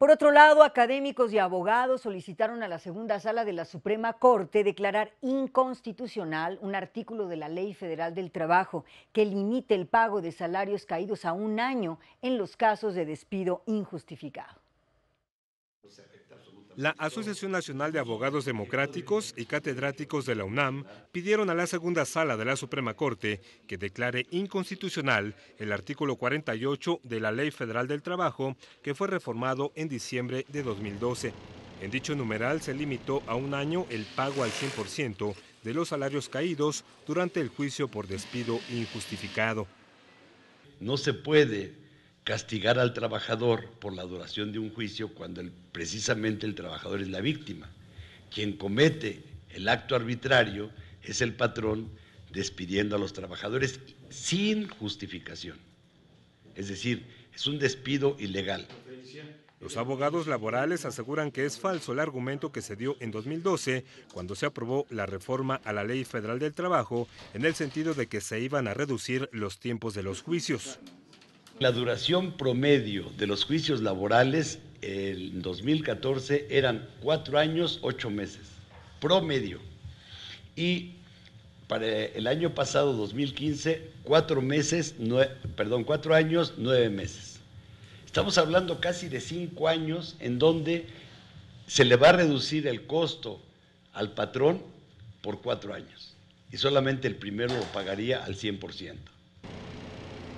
Por otro lado, académicos y abogados solicitaron a la segunda sala de la Suprema Corte declarar inconstitucional un artículo de la Ley Federal del Trabajo que limite el pago de salarios caídos a un año en los casos de despido injustificado. La Asociación Nacional de Abogados Democráticos y Catedráticos de la UNAM pidieron a la segunda sala de la Suprema Corte que declare inconstitucional el artículo 48 de la Ley Federal del Trabajo que fue reformado en diciembre de 2012. En dicho numeral se limitó a un año el pago al 100% de los salarios caídos durante el juicio por despido injustificado. No se puede castigar al trabajador por la duración de un juicio cuando precisamente el trabajador es la víctima. Quien comete el acto arbitrario es el patrón despidiendo a los trabajadores sin justificación. Es decir, es un despido ilegal. Los abogados laborales aseguran que es falso el argumento que se dio en 2012 cuando se aprobó la reforma a la Ley Federal del Trabajo en el sentido de que se iban a reducir los tiempos de los juicios. La duración promedio de los juicios laborales en 2014 eran cuatro años, ocho meses, promedio. Y para el año pasado, 2015, cuatro meses, perdón, cuatro años, nueve meses. Estamos hablando casi de cinco años en donde se le va a reducir el costo al patrón por cuatro años y solamente el primero lo pagaría al 100%.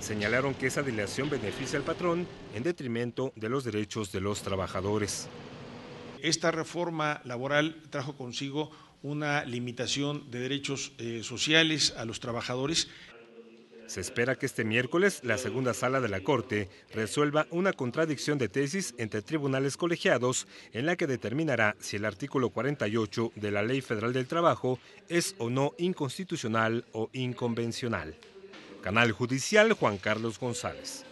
Señalaron que esa dilación beneficia al patrón en detrimento de los derechos de los trabajadores. Esta reforma laboral trajo consigo una limitación de derechos eh, sociales a los trabajadores. Se espera que este miércoles la segunda sala de la Corte resuelva una contradicción de tesis entre tribunales colegiados en la que determinará si el artículo 48 de la Ley Federal del Trabajo es o no inconstitucional o inconvencional. Canal Judicial Juan Carlos González.